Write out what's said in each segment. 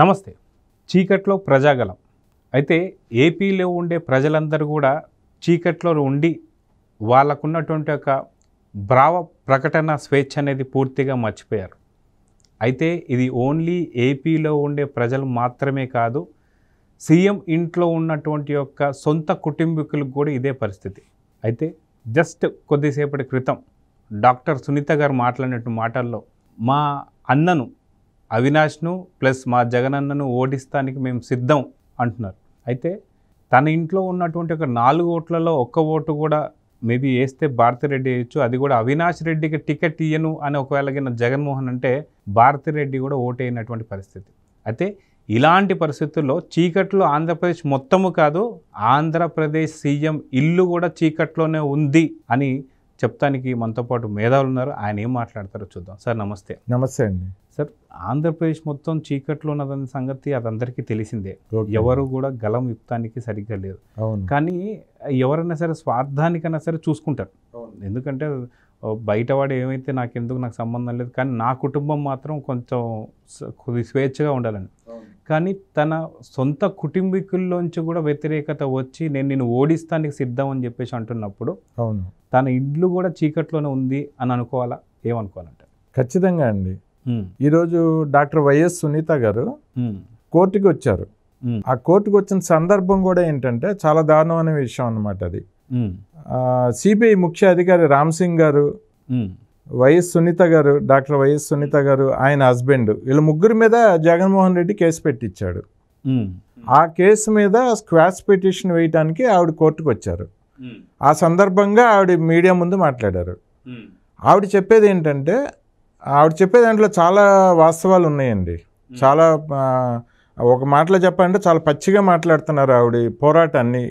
నమస్తే చీకట్లో ప్రజాగలం అయితే ఏపీలో ఉండే ప్రజలందరూ కూడా చీకట్లో ఉండి వాళ్ళకున్నటువంటి ఒక భావ ప్రకటన స్వేచ్ఛ అనేది పూర్తిగా మర్చిపోయారు అయితే ఇది ఓన్లీ ఏపీలో ఉండే ప్రజలు మాత్రమే కాదు సీఎం ఇంట్లో ఉన్నటువంటి యొక్క సొంత కుటుంబీకులకు కూడా ఇదే పరిస్థితి అయితే జస్ట్ కొద్దిసేపటి క్రితం డాక్టర్ సునీత గారు మాట్లాడినట్టు మాటల్లో మా అన్నను అవినాష్ను ప్లస్ మా జగనన్నను ఓడిస్తానికి మేము సిద్ధం అంటున్నారు అయితే తన ఇంట్లో ఉన్నటువంటి ఒక నాలుగు ఓట్లలో ఒక్క ఓటు కూడా మేబీ వేస్తే భారతిరెడ్డి వేయచ్చు అది కూడా అవినాష్ రెడ్డికి టికెట్ ఇయ్యను అని ఒకవేళ జగన్మోహన్ అంటే భారతిరెడ్డి కూడా అయినటువంటి పరిస్థితి అయితే ఇలాంటి పరిస్థితుల్లో చీకట్లో ఆంధ్రప్రదేశ్ మొత్తము కాదు ఆంధ్రప్రదేశ్ సీఎం ఇల్లు కూడా చీకట్లోనే ఉంది అని చెప్తానికి మనతో పాటు మేధావులు ఉన్నారు ఆయన ఏం మాట్లాడతారో చూద్దాం సార్ నమస్తే నమస్తే అండి సార్ ఆంధ్రప్రదేశ్ మొత్తం చీకట్లో ఉన్నదని సంగతి అదందరికీ తెలిసిందే ఎవరు కూడా గలం యుక్తానికి సరిగ్గా లేదు కానీ ఎవరైనా సరే స్వార్థానికైనా సరే చూసుకుంటారు ఎందుకంటే బయటవాడు ఏమైతే నాకు ఎందుకు నాకు సంబంధం లేదు కానీ నా కుటుంబం మాత్రం కొంచెం కొద్ది స్వేచ్ఛగా ఉండాలని కానీ తన సొంత కుటుంబీకుల్లోంచి కూడా వ్యతిరేకత వచ్చి నేను నేను ఓడిస్తానికి సిద్ధం అని చెప్పేసి అంటున్నప్పుడు అవును తన ఇల్లు కూడా చీకట్లోనే ఉంది అని అనుకోవాలా ఏమనుకోవాలంటే ఖచ్చితంగా అండి ఈరోజు డాక్టర్ వైఎస్ సునీత గారు కోర్టుకి వచ్చారు ఆ కోర్టుకు వచ్చిన సందర్భం కూడా ఏంటంటే చాలా దారుణమైన విషయం అనమాట అది సిబిఐ ముఖ్య అధికారి రామ్ సింగ్ గారు వైఎస్ సునీత గారు డాక్టర్ వైఎస్ సునీత గారు ఆయన హస్బెండ్ వీళ్ళ ముగ్గురి మీద జగన్మోహన్ రెడ్డి కేసు పెట్టించాడు ఆ కేసు మీద స్క్వాష్ పిటిషన్ వేయటానికి ఆవిడ కోర్టుకు వచ్చారు ఆ సందర్భంగా ఆవిడ మీడియా ముందు మాట్లాడారు ఆవిడ చెప్పేది ఏంటంటే ఆవిడ చెప్పే దాంట్లో చాలా వాస్తవాలు ఉన్నాయండి చాలా ఒక మాటలో చెప్పాలంటే చాలా పచ్చిగా మాట్లాడుతున్నారు ఆవిడ పోరాటాన్ని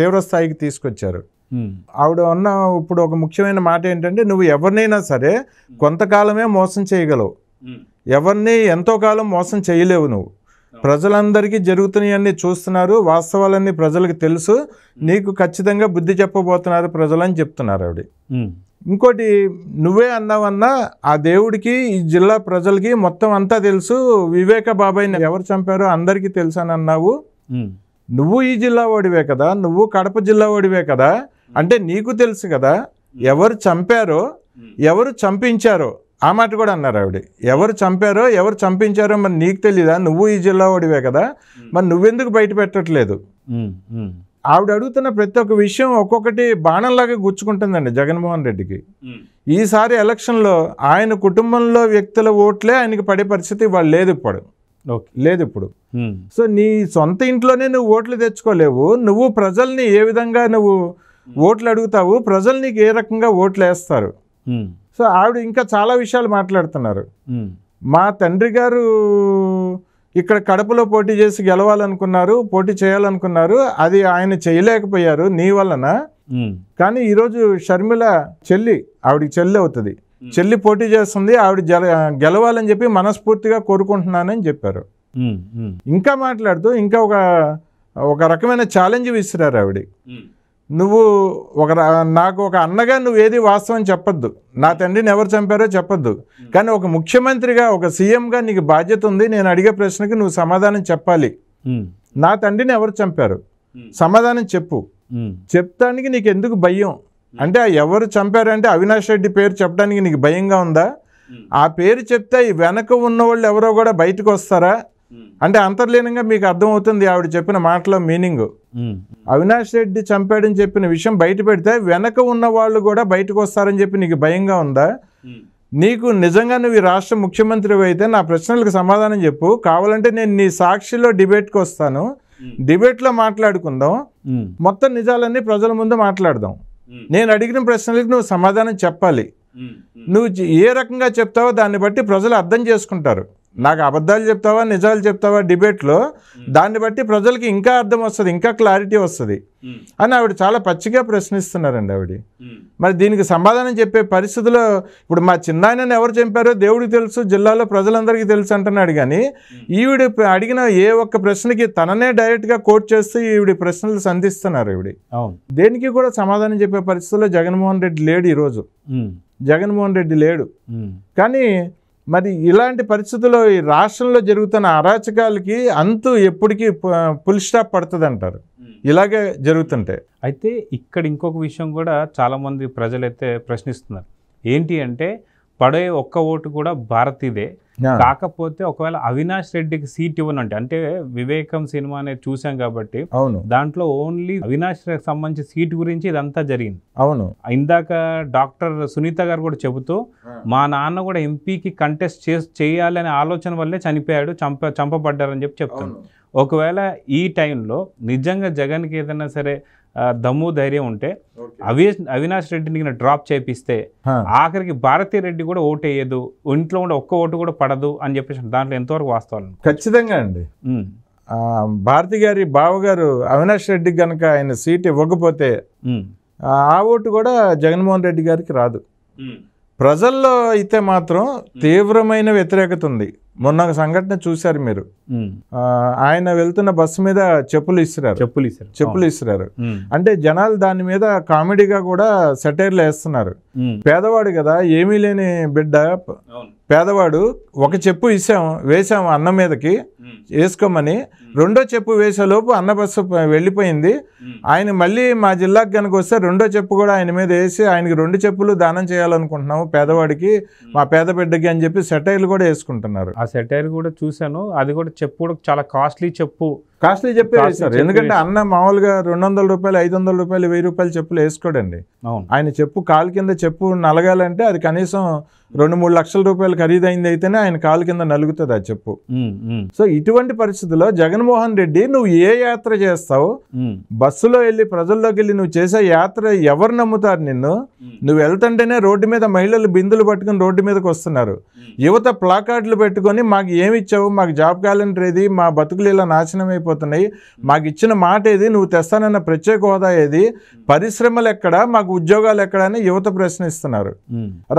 తీవ్రస్థాయికి తీసుకొచ్చారు Hmm. ఆవిడ ఉన్న ఇప్పుడు ఒక ముఖ్యమైన మాట ఏంటంటే నువ్వు ఎవరినైనా సరే hmm. కొంతకాలమే మోసం చేయగలవు hmm. ఎవరిని ఎంతో కాలం మోసం చేయలేవు నువ్వు ప్రజలందరికీ జరుగుతున్నాయన్నీ చూస్తున్నారు వాస్తవాలన్నీ ప్రజలకు తెలుసు నీకు ఖచ్చితంగా బుద్ధి చెప్పబోతున్నారు ప్రజలని చెప్తున్నారు ఆవిడ ఇంకోటి నువ్వే అన్నావన్నా ఆ దేవుడికి ఈ జిల్లా ప్రజలకి మొత్తం అంతా తెలుసు వివేక బాబాయ్ని ఎవరు చంపారో అందరికీ తెలుసు అని అన్నావు నువ్వు ఈ జిల్లా ఓడివే కదా నువ్వు కడప జిల్లా ఓడివే కదా అంటే నీకు తెలుసు కదా ఎవరు చంపారో ఎవరు చంపించారో ఆ మాట కూడా అన్నారు ఆవిడ ఎవరు చంపారో ఎవరు చంపించారో మరి నీకు తెలీదా నువ్వు ఈ జిల్లా వాడివే కదా మరి నువ్వెందుకు బయట పెట్టట్లేదు ఆవిడ అడుగుతున్న ప్రతి ఒక్క విషయం ఒక్కొక్కటి బాణంలాగా గుచ్చుకుంటుందండి జగన్మోహన్ రెడ్డికి ఈసారి ఎలక్షన్లో ఆయన కుటుంబంలో వ్యక్తుల ఓట్లే ఆయనకి పడే పరిస్థితి వాళ్ళు లేదు ఇప్పుడు లేదు ఇప్పుడు సో నీ సొంత ఇంట్లోనే నువ్వు ఓట్లు తెచ్చుకోలేవు నువ్వు ప్రజల్ని ఏ విధంగా నువ్వు ఓట్లు అడుగుతావు ప్రజలు నీకు ఏ రకంగా ఓట్లు వేస్తారు సో ఆవిడ ఇంకా చాలా విషయాలు మాట్లాడుతున్నారు మా తండ్రి గారు ఇక్కడ కడపలో పోటీ చేసి గెలవాలనుకున్నారు పోటీ చేయాలనుకున్నారు అది ఆయన చేయలేకపోయారు నీ వలన కానీ ఈరోజు షర్మిల చెల్లి ఆవిడకి చెల్లి అవుతుంది చెల్లి పోటీ చేస్తుంది ఆవిడ గెలవాలని చెప్పి మనస్ఫూర్తిగా కోరుకుంటున్నానని చెప్పారు ఇంకా మాట్లాడుతూ ఇంకా ఒక ఒక రకమైన ఛాలెంజ్ విసిరారు ఆవిడ నువ్వు ఒక నాకు ఒక అన్నగా నువ్వు ఏది వాస్తవం చెప్పొద్దు నా తండ్రిని ఎవరు చంపారో చెప్పొద్దు కానీ ఒక ముఖ్యమంత్రిగా ఒక సీఎంగా నీకు బాధ్యత ఉంది నేను అడిగే ప్రశ్నకి నువ్వు సమాధానం చెప్పాలి నా తండ్రిని ఎవరు చంపారు సమాధానం చెప్పు చెప్తానికి నీకు ఎందుకు భయం అంటే ఎవరు చంపారంటే అవినాష్ రెడ్డి పేరు చెప్పడానికి నీకు భయంగా ఉందా ఆ పేరు చెప్తే వెనక ఉన్న వాళ్ళు ఎవరో కూడా బయటకు వస్తారా Hmm. అంటే అంతర్లీనంగా మీకు అర్థమవుతుంది ఆవిడ చెప్పిన మాటలో మీనింగ్ hmm. అవినాష్ రెడ్డి చంపాడని చెప్పిన విషయం బయట పెడితే వెనక ఉన్న వాళ్ళు కూడా బయటకు వస్తారని చెప్పి నీకు భయంగా ఉందా hmm. నీకు నిజంగా నువ్వు రాష్ట్ర ముఖ్యమంత్రి అయితే నా ప్రశ్నలకు సమాధానం చెప్పు కావాలంటే నేను నీ సాక్షిలో డిబేట్కి వస్తాను డిబేట్లో మాట్లాడుకుందాం మొత్తం నిజాలన్నీ ప్రజల ముందు మాట్లాడదాం నేను అడిగిన ప్రశ్నలకు నువ్వు సమాధానం చెప్పాలి నువ్వు ఏ రకంగా చెప్తావో దాన్ని బట్టి ప్రజలు అర్థం చేసుకుంటారు నాకు అబద్ధాలు చెప్తావా నిజాలు చెప్తావా డిబేట్లో దాన్ని బట్టి ప్రజలకి ఇంకా అర్థం వస్తుంది ఇంకా క్లారిటీ వస్తుంది అని ఆవిడ చాలా పచ్చిగా ప్రశ్నిస్తున్నారండి ఆవిడ మరి దీనికి సమాధానం చెప్పే పరిస్థితిలో ఇప్పుడు మా చిన్నాయనని ఎవరు చంపారో దేవుడికి తెలుసు జిల్లాలో ప్రజలందరికీ తెలుసు అంటున్నాడు కానీ ఈవిడ అడిగిన ఏ ఒక్క ప్రశ్నకి తననే డైరెక్ట్గా కోట్ చేస్తూ ఈవిడ ప్రశ్నలు సంధిస్తున్నారు ఈవిడ దేనికి కూడా సమాధానం చెప్పే పరిస్థితిలో జగన్మోహన్ రెడ్డి లేడు ఈరోజు జగన్మోహన్ రెడ్డి లేడు కానీ మరి ఇలాంటి పరిస్థితుల్లో ఈ రాష్ట్రంలో జరుగుతున్న అరాచకాలకి అంతు ఎప్పటికీ ఫుల్ స్టాప్ పడుతుంది అంటారు hmm. ఇలాగే జరుగుతుంటే అయితే ఇక్కడ ఇంకొక విషయం కూడా చాలామంది ప్రజలైతే ప్రశ్నిస్తున్నారు ఏంటి అంటే పడే ఒక్క ఓటు కూడా భారతీదే కాకపోతే ఒకవేళ అవినాష్ రెడ్డికి సీట్ ఇవ్వనంటే అంటే వివేకం సినిమా అనేది చూసాం కాబట్టి అవును దాంట్లో ఓన్లీ అవినాష్ సంబంధించి సీట్ గురించి ఇదంతా జరిగింది అవును ఇందాక డాక్టర్ సునీత గారు కూడా చెబుతూ మా నాన్న కూడా ఎంపీకి కంటెస్ట్ చే చేయాలనే ఆలోచన వల్లే చనిపోయాడు చంప చంపబడ్డారని చెప్పి చెప్తాను ఒకవేళ ఈ టైంలో నిజంగా జగన్కి ఏదైనా సరే దమ్ము ధైర్యం ఉంటే అవి అవినాష్ రెడ్డిని డ్రాప్ చేపిస్తే ఆఖరికి భారతీ రెడ్డి కూడా ఓటు వేయదు ఇంట్లో ఉండే ఒక్క ఓటు కూడా పడదు అని చెప్పేసి దాంట్లో ఎంతవరకు వాస్తవాలు ఖచ్చితంగా అండి భారతి గారి బావగారు అవినాష్ రెడ్డి కనుక ఆయన సీట్ ఇవ్వకపోతే ఆ ఓటు కూడా జగన్మోహన్ రెడ్డి గారికి రాదు ప్రజల్లో అయితే మాత్రం తీవ్రమైన వ్యతిరేకత ఉంది మొన్న ఒక సంఘటన చూశారు మీరు ఆయన వెళ్తున్న బస్సు మీద చెప్పులు ఇస్తున్నారు చెప్పులు ఇస్తారు చెప్పులు ఇస్తున్నారు అంటే జనాలు దాని మీద కామెడీగా కూడా సెటైర్లు వేస్తున్నారు పేదవాడు కదా ఏమీ లేని బిడ్డ పేదవాడు ఒక చెప్పు ఇసాం వేసాం అన్నం మీదకి వేసుకోమని రెండో చెప్పు వేసేలోపు అన్న బస్సు వెళ్ళిపోయింది ఆయన మళ్ళీ మా జిల్లాకు కనుక వస్తే రెండో చెప్పు కూడా ఆయన మీద వేసి ఆయనకి రెండు చెప్పులు దానం చేయాలనుకుంటున్నాము పేదవాడికి మా పేద బిడ్డకి అని చెప్పి సెటైర్లు కూడా వేసుకుంటున్నారు ఆ సెటైర్ కూడా చూశాను అది కూడా చెప్పు కూడా చాలా కాస్ట్లీ చెప్పు కాస్ట్లీ చెప్పేది సార్ ఎందుకంటే అన్న మామూలుగా రెండు వందల రూపాయలు ఐదు వందల రూపాయలు వెయ్యి రూపాయలు చెప్పులు వేసుకోడండి ఆయన చెప్పు కాలు కింద చెప్పు నలగాలంటే అది కనీసం రెండు మూడు లక్షల రూపాయలు ఖరీదైంది అయితేనే ఆయన కాలు కింద నలుగుతుంది ఆ చెప్పు సో ఇటువంటి పరిస్థితుల్లో జగన్మోహన్ రెడ్డి నువ్వు ఏ యాత్ర చేస్తావు బస్సులో వెళ్ళి ప్రజల్లోకి వెళ్ళి నువ్వు చేసే యాత్ర ఎవరు నమ్ముతారు నిన్ను నువ్వు వెళ్తుంటేనే రోడ్డు మీద మహిళలు బిందులు పట్టుకుని రోడ్డు మీదకి వస్తున్నారు యువత ప్లాకార్డులు పెట్టుకొని మాకు ఏమి ఇచ్చావు మాకు జాబ్ క్యాలెండర్ ఏది మా బతుకులు ఇలా నాశనం అయిపోతున్నాయి మాకు ఇచ్చిన మాట ఏది నువ్వు తెస్తానన్న ప్రత్యేక హోదా ఏది పరిశ్రమలు ఎక్కడ మాకు ఉద్యోగాలు ఎక్కడ అని యువత ప్రశ్నిస్తున్నారు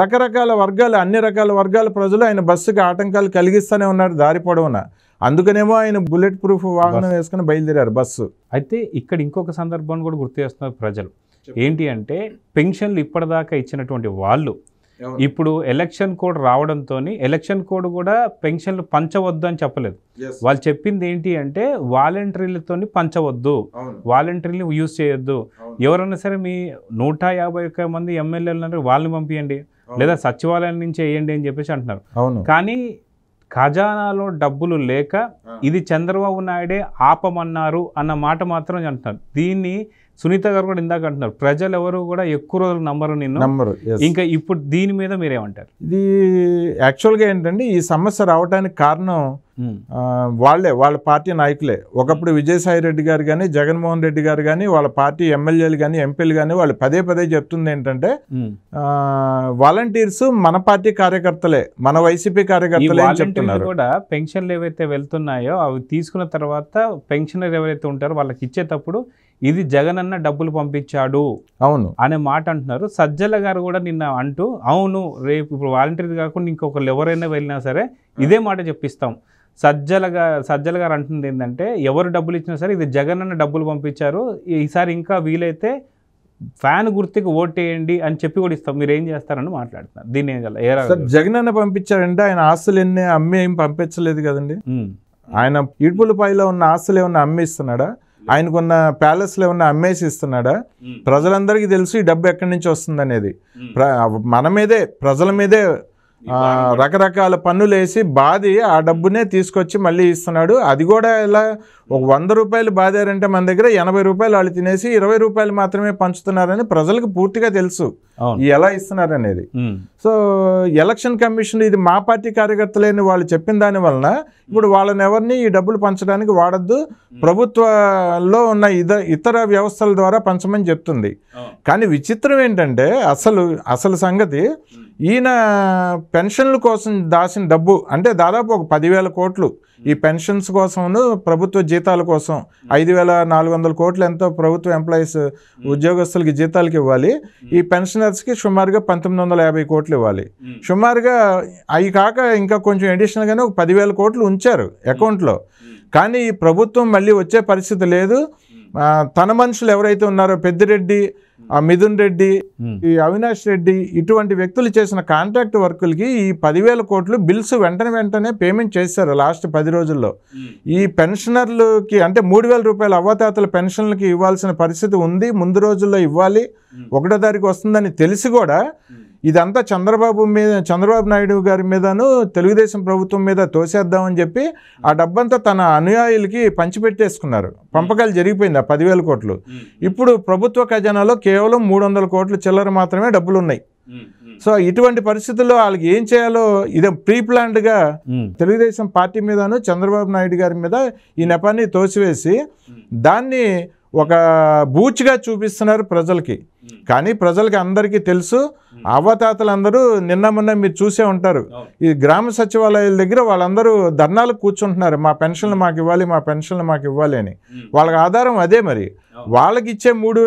రకరకాల వర్గాలు వర్గాలు అన్ని రకాల వర్గాల ప్రజలు ఆయన బస్సుకి ఆటంకాలు కలిగిస్తూనే ఉన్నారు దారి పొడవునా అందుకనేమో ఆయన బుల్లెట్ ప్రూఫ్ వాహనం వేసుకుని బయలుదేరారు బస్సు అయితే ఇక్కడ ఇంకొక సందర్భం కూడా గుర్తు చేస్తున్నారు ప్రజలు ఏంటి అంటే పెన్షన్లు ఇప్పటిదాకా ఇచ్చినటువంటి వాళ్ళు ఇప్పుడు ఎలక్షన్ కోడ్ రావడంతో ఎలక్షన్ కోడ్ కూడా పెన్షన్లు పంచవద్దు అని చెప్పలేదు వాళ్ళు చెప్పింది ఏంటి అంటే వాలంటీర్లతో పంచవద్దు వాలంటీర్లు యూజ్ చేయొద్దు ఎవరైనా సరే మీ నూట యాభై ఒక్క మంది ఎమ్మెల్యేలు వాళ్ళని పంపించండి లేదా సచివాలయం నుంచి వేయండి అని చెప్పేసి అంటున్నారు కానీ ఖజానాలో డబ్బులు లేక ఇది చంద్రబాబు నాయుడే ఆపమన్నారు అన్న మాట మాత్రం అంటున్నారు దీన్ని సునీత గారు కూడా ఇందాక అంటున్నారు ప్రజలు ఎవరు కూడా ఎక్కువ రోజులు నమ్మరు నిన్న నమ్మరు ఇంకా ఇప్పుడు దీని మీద మీరేమంటారు ఇది యాక్చువల్గా ఏంటంటే ఈ సమస్య రావడానికి కారణం Hmm. వాళ్ళే వాళ్ళ పార్టీ నాయకులే ఒకప్పుడు విజయసాయి రెడ్డి గారు కానీ జగన్మోహన్ రెడ్డి గారు కానీ వాళ్ళ పార్టీ ఎమ్మెల్యేలు కానీ ఎంపీలు కానీ వాళ్ళు పదే పదే చెప్తుంది ఏంటంటే hmm. వాలంటీర్స్ మన పార్టీ కార్యకర్తలే మన వైసీపీ కార్యకర్తలే చెప్తున్నారు కూడా పెన్షన్లు ఏవైతే వెళ్తున్నాయో అవి తీసుకున్న తర్వాత పెన్షనర్ ఎవరైతే ఉంటారో వాళ్ళకి ఇచ్చేటప్పుడు ఇది జగన్ అన్న డబ్బులు పంపించాడు అవును అనే మాట అంటున్నారు సజ్జల గారు కూడా నిన్న అంటూ అవును రేపు ఇప్పుడు వాలంటీర్ కాకుండా ఇంకొకరు ఎవరైనా వెళ్ళినా సరే ఇదే మాట చెప్పిస్తాం సజ్జలగా సజ్జల గారు అంటుంది ఏంటంటే ఎవరు డబ్బులు ఇచ్చినా సరే ఇది జగన్ అన్న డబ్బులు పంపించారు ఈసారి ఇంకా వీలైతే ఫ్యాన్ గుర్తుకు ఓటేయండి అని చెప్పి కూడా ఇస్తాం మీరు ఏం చేస్తారని మాట్లాడుతున్నారు దీని ఏం జగన్ అన్న పంపించారంటే ఆయన ఆస్తులు ఎన్ని అమ్మి ఏం పంపించలేదు కదండి ఆయన ఇడుపులపాయలో ఉన్న ఆస్తులు ఏమన్నా అమ్మేస్తున్నాడా ఆయనకున్న లో ఏమన్నా అమ్మేసి ఇస్తున్నాడా ప్రజలందరికీ తెలుసు ఈ డబ్బు ఎక్కడి నుంచి వస్తుంది అనేది మన మీదే ప్రజల మీదే రకరకాల పన్నులు వేసి ఆ డబ్బునే తీసుకొచ్చి మళ్ళీ ఇస్తున్నాడు అది కూడా ఇలా ఒక వంద రూపాయలు బాధారంటే మన దగ్గర ఎనభై రూపాయలు వాళ్ళు తినేసి ఇరవై రూపాయలు మాత్రమే పంచుతున్నారని ప్రజలకు పూర్తిగా తెలుసు ఎలా ఇస్తున్నారనేది సో ఎలక్షన్ కమిషన్ ఇది మా పార్టీ కార్యకర్తలేని వాళ్ళు చెప్పిన దాని వలన ఇప్పుడు వాళ్ళని ఎవరిని ఈ డబ్బులు పంచడానికి వాడద్దు ప్రభుత్వంలో ఉన్న ఇతర వ్యవస్థల ద్వారా పంచమని చెప్తుంది కానీ విచిత్రం ఏంటంటే అసలు అసలు సంగతి ఈయన పెన్షన్ల కోసం దాసిన డబ్బు అంటే దాదాపు ఒక పదివేల కోట్లు ఈ పెన్షన్స్ కోసం ప్రభుత్వ జీతాల కోసం ఐదు వేల నాలుగు వందల కోట్లు ఎంతో ప్రభుత్వ ఎంప్లాయీస్ ఉద్యోగస్తులకి జీతాలకు ఇవ్వాలి ఈ పెన్షనర్స్కి సుమారుగా పంతొమ్మిది వందల యాభై కోట్లు ఇవ్వాలి సుమారుగా అవి కాక ఇంకా కొంచెం అడిషనల్గానే ఒక పదివేల కోట్లు ఉంచారు అకౌంట్లో కానీ ఈ ప్రభుత్వం మళ్ళీ వచ్చే పరిస్థితి లేదు తన మనుషులు ఎవరైతే ఉన్నారో పెద్దిరెడ్డి మిథున్ రెడ్డి ఈ అవినాష్ రెడ్డి ఇటువంటి వ్యక్తులు చేసిన కాంట్రాక్ట్ వర్కులకి ఈ పదివేల కోట్లు బిల్స్ వెంటనే వెంటనే పేమెంట్ చేశారు లాస్ట్ పది రోజుల్లో ఈ పెన్షనర్లకి అంటే మూడు వేల రూపాయల అవ్వతాతల పెన్షన్లకి ఇవ్వాల్సిన పరిస్థితి ఉంది ముందు రోజుల్లో ఇవ్వాలి ఒకటో తారీఖు వస్తుందని తెలిసి కూడా ఇదంతా చంద్రబాబు మీద చంద్రబాబు నాయుడు గారి మీదను తెలుగుదేశం ప్రభుత్వం మీద తోసేద్దామని చెప్పి ఆ డబ్బంతా తన అనుయాయులకి పంచిపెట్టేసుకున్నారు పంపకాలు జరిగిపోయింది ఆ పదివేల కోట్లు ఇప్పుడు ప్రభుత్వ ఖజానాలో కేవలం మూడు వందల కోట్లు చిల్లర మాత్రమే డబ్బులు ఉన్నాయి సో ఇటువంటి పరిస్థితుల్లో వాళ్ళకి ఏం చేయాలో ఇదే ప్రీ ప్లాన్డ్గా తెలుగుదేశం పార్టీ మీదను చంద్రబాబు నాయుడు గారి మీద ఈ నెపాన్ని తోసివేసి దాన్ని ఒక బూచ్గా చూపిస్తున్నారు ప్రజలకి కానీ ప్రజలకి అందరికీ తెలుసు అవతాతలందరూ నిన్న మొన్న మీరు చూసే ఉంటారు ఈ గ్రామ సచివాలయాల దగ్గర వాళ్ళందరూ ధర్నాలు కూర్చుంటున్నారు మా పెన్షన్లు మాకు ఇవ్వాలి మా పెన్షన్లు మాకు ఇవ్వాలి అని వాళ్ళకి ఆధారం అదే మరి వాళ్ళకి ఇచ్చే మూడు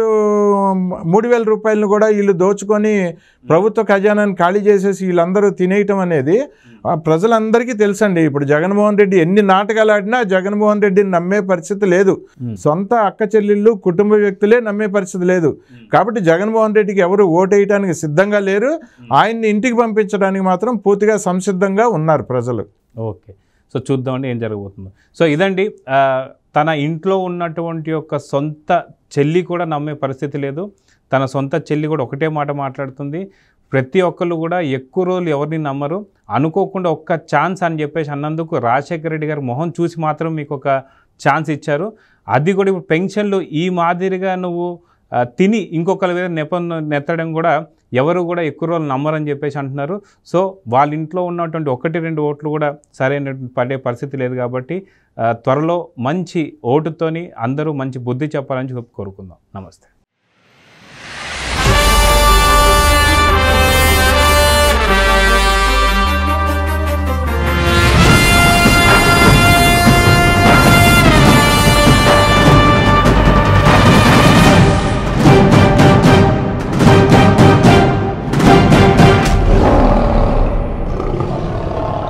మూడు వేల రూపాయలను కూడా వీళ్ళు దోచుకొని ప్రభుత్వ ఖజానాన్ని ఖాళీ చేసేసి వీళ్ళందరూ తినేయటం అనేది ప్రజలందరికీ తెలుసండి ఇప్పుడు జగన్మోహన్ రెడ్డి ఎన్ని నాటకాలు ఆడినా జగన్మోహన్ రెడ్డిని నమ్మే పరిస్థితి లేదు సొంత అక్క చెల్లెళ్ళు కుటుంబ వ్యక్తులే నమ్మే పరిస్థితి లేదు కాబట్టి జగన్మోహన్ రెడ్డికి ఎవరు ఓటేయటానికి సిద్ధంగా లేరు ఆయన్ని ఇంటికి పంపించడానికి మాత్రం పూర్తిగా సంసిద్ధంగా ఉన్నారు ప్రజలు ఓకే సో చూద్దామండి ఏం జరగబోతుందో సో ఇదండి తన ఇంట్లో ఉన్నటువంటి యొక్క సొంత చెల్లి కూడా నమ్మే పరిస్థితి లేదు తన సొంత చెల్లి కూడా ఒకటే మాట మాట్లాడుతుంది ప్రతి ఒక్కళ్ళు కూడా ఎక్కువ రోజులు ఎవరిని నమ్మరు అనుకోకుండా ఒక్క ఛాన్స్ అని చెప్పేసి అన్నందుకు రాజశేఖర రెడ్డి గారు మొహం చూసి మాత్రం మీకు ఒక ఛాన్స్ ఇచ్చారు అది కూడా ఇప్పుడు పెన్షన్లు ఈ మాదిరిగా నువ్వు తిని ఇంకొకరి మీద నెప నెత్తడం కూడా ఎవరు కూడా ఎక్కువ రోజులు నమ్మరని చెప్పేసి అంటున్నారు సో వాళ్ళ ఇంట్లో ఉన్నటువంటి ఒకటి రెండు ఓట్లు కూడా సరైన పడే పరిస్థితి లేదు కాబట్టి త్వరలో మంచి ఓటుతోని అందరూ మంచి బుద్ధి చెప్పాలని కోరుకుందాం నమస్తే